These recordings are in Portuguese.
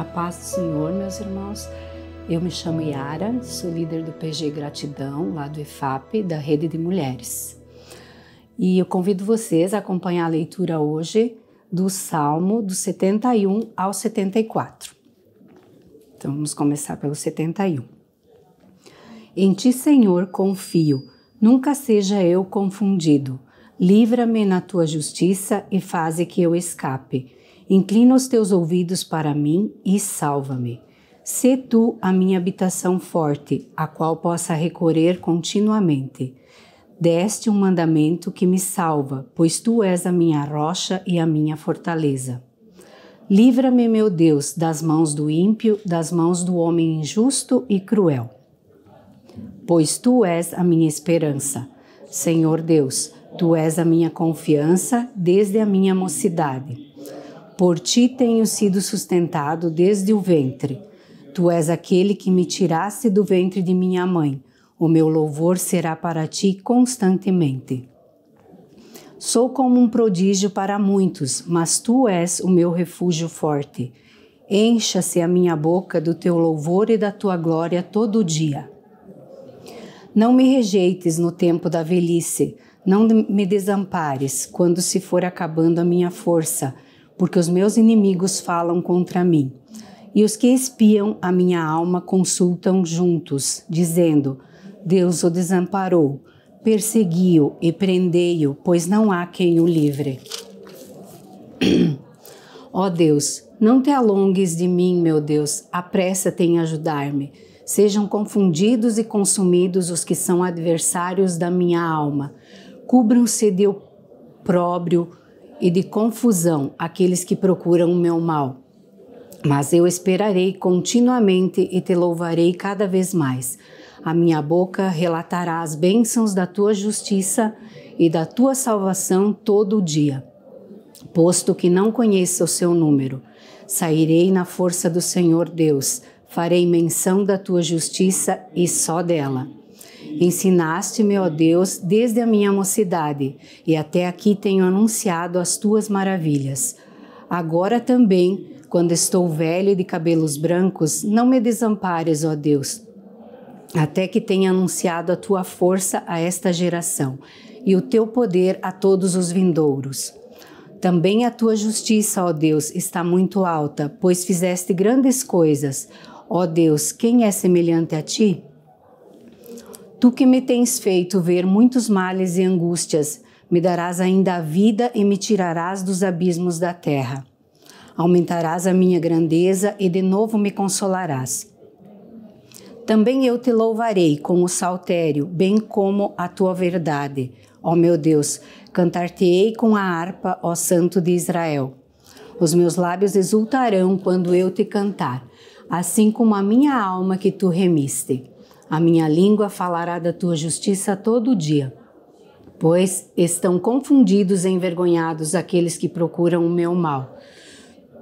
A paz do Senhor, meus irmãos. Eu me chamo Yara, sou líder do PG Gratidão, lá do EFAP, da Rede de Mulheres. E eu convido vocês a acompanhar a leitura hoje do Salmo do 71 ao 74. Então vamos começar pelo 71. Em ti, Senhor, confio, nunca seja eu confundido. Livra-me na tua justiça e faze que eu escape Inclina os teus ouvidos para mim e salva-me. Sê tu a minha habitação forte, a qual possa recorrer continuamente. Deste um mandamento que me salva, pois tu és a minha rocha e a minha fortaleza. Livra-me, meu Deus, das mãos do ímpio, das mãos do homem injusto e cruel. Pois tu és a minha esperança. Senhor Deus, tu és a minha confiança desde a minha mocidade. Por ti tenho sido sustentado desde o ventre. Tu és aquele que me tiraste do ventre de minha mãe. O meu louvor será para ti constantemente. Sou como um prodígio para muitos, mas tu és o meu refúgio forte. Encha-se a minha boca do teu louvor e da tua glória todo dia. Não me rejeites no tempo da velhice, não me desampares quando se for acabando a minha força porque os meus inimigos falam contra mim. E os que espiam a minha alma consultam juntos, dizendo: Deus o desamparou, persegui-o e prendei-o, pois não há quem o livre. Ó oh Deus, não te alongues de mim, meu Deus, apressa-te em ajudar-me. Sejam confundidos e consumidos os que são adversários da minha alma. Cubram-se de opróbrio e de confusão aqueles que procuram o meu mal. Mas eu esperarei continuamente e te louvarei cada vez mais. A minha boca relatará as bênçãos da tua justiça e da tua salvação todo o dia. Posto que não conheça o seu número, sairei na força do Senhor Deus, farei menção da tua justiça e só dela. Ensinaste-me, ó Deus, desde a minha mocidade, e até aqui tenho anunciado as tuas maravilhas. Agora também, quando estou velho e de cabelos brancos, não me desampares, ó Deus, até que tenha anunciado a tua força a esta geração e o teu poder a todos os vindouros. Também a tua justiça, ó Deus, está muito alta, pois fizeste grandes coisas. Ó Deus, quem é semelhante a ti? Tu que me tens feito ver muitos males e angústias, me darás ainda a vida e me tirarás dos abismos da terra. Aumentarás a minha grandeza e de novo me consolarás. Também eu te louvarei com o saltério, bem como a tua verdade. Ó meu Deus, cantar-te-ei com a harpa, ó Santo de Israel. Os meus lábios exultarão quando eu te cantar, assim como a minha alma que tu remiste. A minha língua falará da tua justiça todo dia, pois estão confundidos e envergonhados aqueles que procuram o meu mal.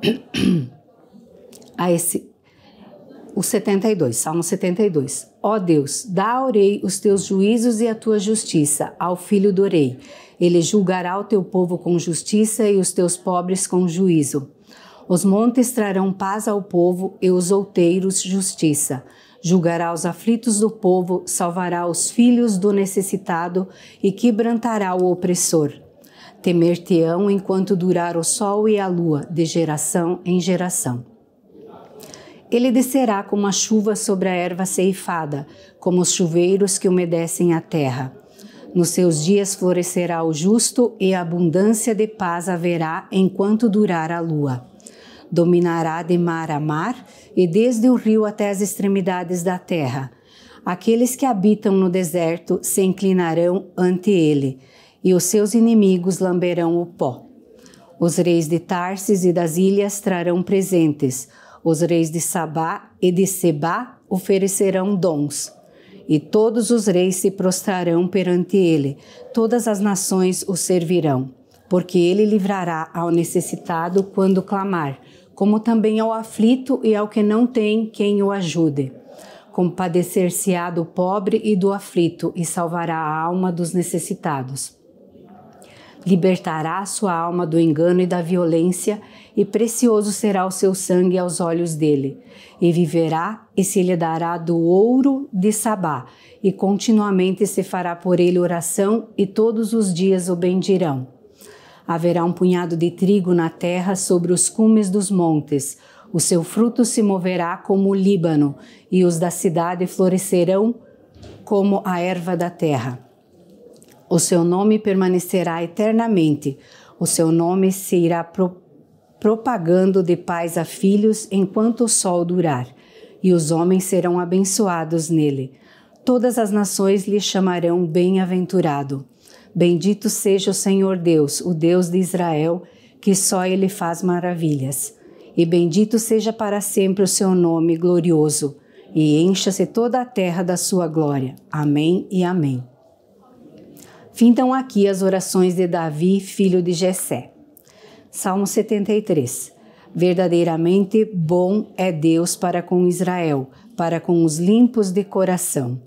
A esse o 72, Salmo 72. Ó Deus, dá ao rei os teus juízos e a tua justiça, ao filho do rei. Ele julgará o teu povo com justiça e os teus pobres com juízo. Os montes trarão paz ao povo e os outeiros justiça julgará os aflitos do povo, salvará os filhos do necessitado e quebrantará o opressor. Temer-te-ão enquanto durar o sol e a lua, de geração em geração. Ele descerá como a chuva sobre a erva ceifada, como os chuveiros que umedecem a terra. Nos seus dias florescerá o justo e abundância de paz haverá enquanto durar a lua dominará de mar a mar e desde o rio até as extremidades da terra. Aqueles que habitam no deserto se inclinarão ante ele, e os seus inimigos lamberão o pó. Os reis de Tarsis e das ilhas trarão presentes, os reis de Sabá e de Sebá oferecerão dons. E todos os reis se prostrarão perante ele, todas as nações o servirão porque ele livrará ao necessitado quando clamar, como também ao aflito e ao que não tem quem o ajude. Compadecer-se-á do pobre e do aflito, e salvará a alma dos necessitados. Libertará a sua alma do engano e da violência, e precioso será o seu sangue aos olhos dele. E viverá, e se lhe dará do ouro de Sabá, e continuamente se fará por ele oração, e todos os dias o bendirão Haverá um punhado de trigo na terra sobre os cumes dos montes. O seu fruto se moverá como o Líbano, e os da cidade florescerão como a erva da terra. O seu nome permanecerá eternamente. O seu nome se irá pro propagando de pais a filhos enquanto o sol durar, e os homens serão abençoados nele. Todas as nações lhe chamarão bem-aventurado. Bendito seja o Senhor Deus, o Deus de Israel, que só ele faz maravilhas. E bendito seja para sempre o seu nome glorioso, e encha-se toda a terra da sua glória. Amém e amém. Fintam aqui as orações de Davi, filho de Jessé. Salmo 73. Verdadeiramente bom é Deus para com Israel, para com os limpos de coração.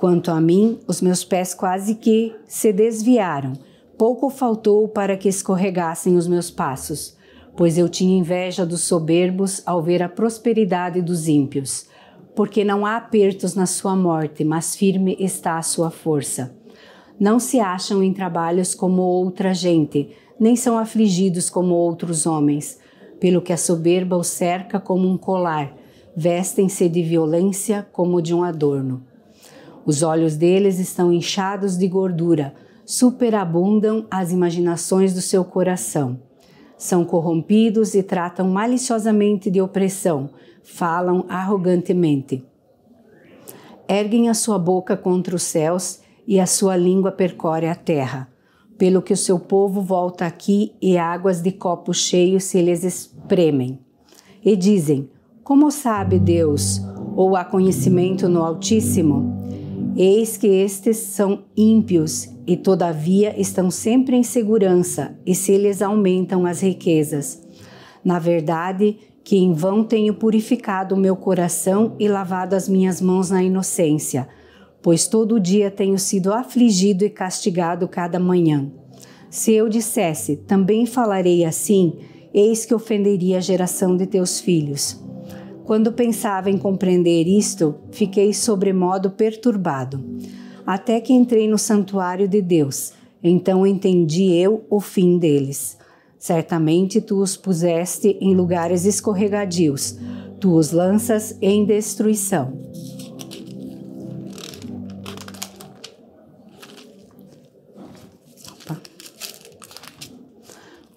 Quanto a mim, os meus pés quase que se desviaram. Pouco faltou para que escorregassem os meus passos, pois eu tinha inveja dos soberbos ao ver a prosperidade dos ímpios. Porque não há apertos na sua morte, mas firme está a sua força. Não se acham em trabalhos como outra gente, nem são afligidos como outros homens, pelo que a soberba os cerca como um colar, vestem-se de violência como de um adorno. Os olhos deles estão inchados de gordura, superabundam as imaginações do seu coração. São corrompidos e tratam maliciosamente de opressão, falam arrogantemente. Erguem a sua boca contra os céus e a sua língua percorre a terra. Pelo que o seu povo volta aqui e águas de copo cheio se lhes espremem. E dizem: Como sabe Deus? Ou há conhecimento no Altíssimo? Eis que estes são ímpios e, todavia, estão sempre em segurança, e se lhes aumentam as riquezas. Na verdade, que em vão tenho purificado o meu coração e lavado as minhas mãos na inocência, pois todo dia tenho sido afligido e castigado cada manhã. Se eu dissesse, também falarei assim, eis que ofenderia a geração de teus filhos. Quando pensava em compreender isto, fiquei sobremodo perturbado, até que entrei no santuário de Deus. Então entendi eu o fim deles. Certamente tu os puseste em lugares escorregadios, tu os lanças em destruição.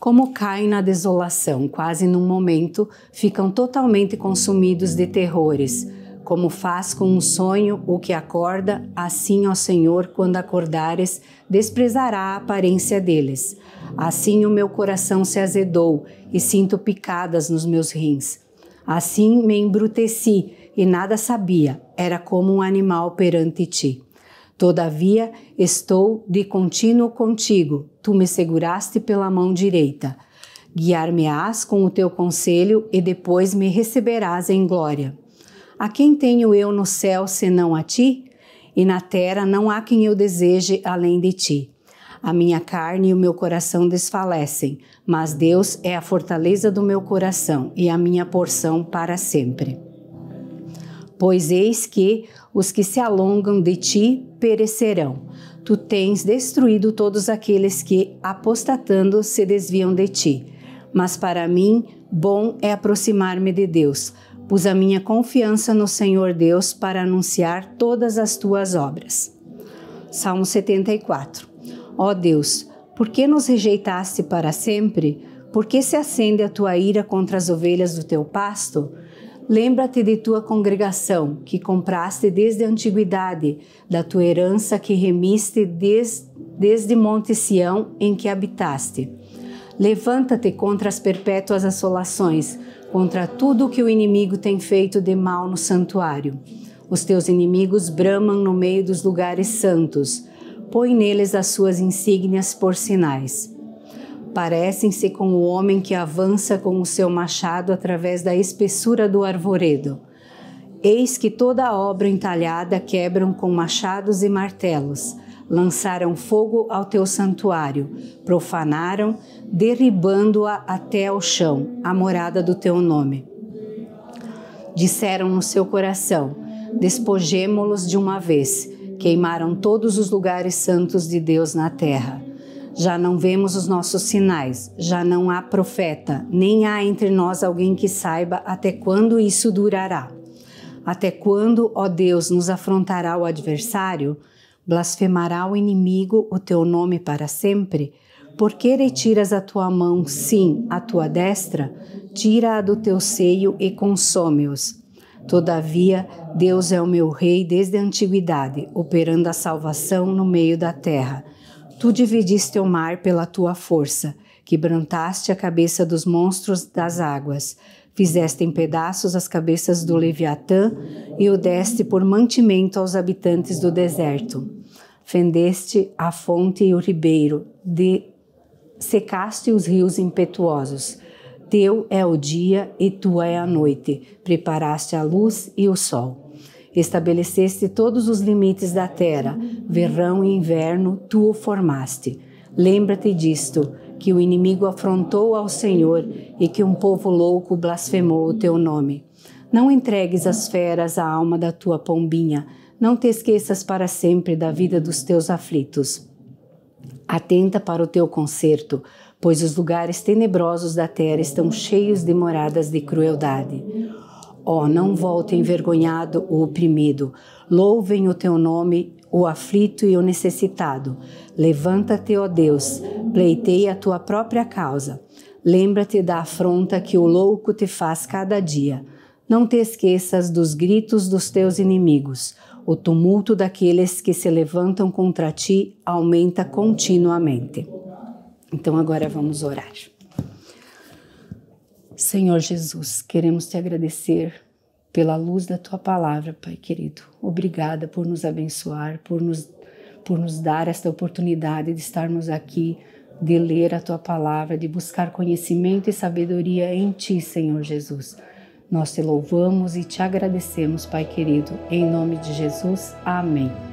como caem na desolação, quase num momento, ficam totalmente consumidos de terrores, como faz com um sonho o que acorda, assim, ó Senhor, quando acordares, desprezará a aparência deles. Assim o meu coração se azedou e sinto picadas nos meus rins. Assim me embruteci e nada sabia, era como um animal perante ti. Todavia, estou de contínuo contigo, tu me seguraste pela mão direita. Guiar-me-ás com o teu conselho e depois me receberás em glória. A quem tenho eu no céu senão a ti? E na terra não há quem eu deseje além de ti. A minha carne e o meu coração desfalecem, mas Deus é a fortaleza do meu coração e a minha porção para sempre. Pois eis que os que se alongam de ti perecerão. Tu tens destruído todos aqueles que, apostatando, se desviam de ti. Mas para mim, bom é aproximar-me de Deus. Pus a minha confiança no Senhor Deus para anunciar todas as tuas obras. Salmo 74 Ó Deus, por que nos rejeitaste para sempre? Por que se acende a tua ira contra as ovelhas do teu pasto? Lembra-te de tua congregação, que compraste desde a antiguidade, da tua herança que remiste desde Monte Sião, em que habitaste. Levanta-te contra as perpétuas assolações, contra tudo o que o inimigo tem feito de mal no santuário. Os teus inimigos bramam no meio dos lugares santos. Põe neles as suas insígnias por sinais parecem-se com o homem que avança com o seu machado através da espessura do arvoredo. Eis que toda a obra entalhada quebram com machados e martelos. Lançaram fogo ao teu santuário, profanaram, derribando-a até ao chão, a morada do teu nome. Disseram no seu coração: Despojemo-los de uma vez. Queimaram todos os lugares santos de Deus na terra. Já não vemos os nossos sinais, já não há profeta, nem há entre nós alguém que saiba até quando isso durará. Até quando, ó Deus, nos afrontará o adversário? Blasfemará o inimigo o teu nome para sempre? Por que retiras a tua mão, sim, a tua destra? Tira-a do teu seio e consome-os. Todavia, Deus é o meu rei desde a antiguidade, operando a salvação no meio da terra. Tu dividiste o mar pela tua força, quebrantaste a cabeça dos monstros das águas, fizeste em pedaços as cabeças do Leviatã e o deste por mantimento aos habitantes do deserto. Fendeste a fonte e o ribeiro, de... secaste os rios impetuosos. Teu é o dia e tua é a noite, preparaste a luz e o sol. Estabeleceste todos os limites da terra, verão e inverno, tu o formaste. Lembra-te disto, que o inimigo afrontou ao Senhor e que um povo louco blasfemou o teu nome. Não entregues às feras a alma da tua pombinha, não te esqueças para sempre da vida dos teus aflitos. Atenta para o teu conserto, pois os lugares tenebrosos da terra estão cheios de moradas de crueldade. Ó, oh, não volta envergonhado o oprimido. Louvem o teu nome o aflito e o necessitado. Levanta-te, ó Deus, pleiteia a tua própria causa. Lembra-te da afronta que o louco te faz cada dia. Não te esqueças dos gritos dos teus inimigos. O tumulto daqueles que se levantam contra ti aumenta continuamente. Então agora vamos orar. Senhor Jesus, queremos te agradecer pela luz da tua palavra, Pai querido. Obrigada por nos abençoar, por nos, por nos dar esta oportunidade de estarmos aqui, de ler a tua palavra, de buscar conhecimento e sabedoria em ti, Senhor Jesus. Nós te louvamos e te agradecemos, Pai querido. Em nome de Jesus, amém.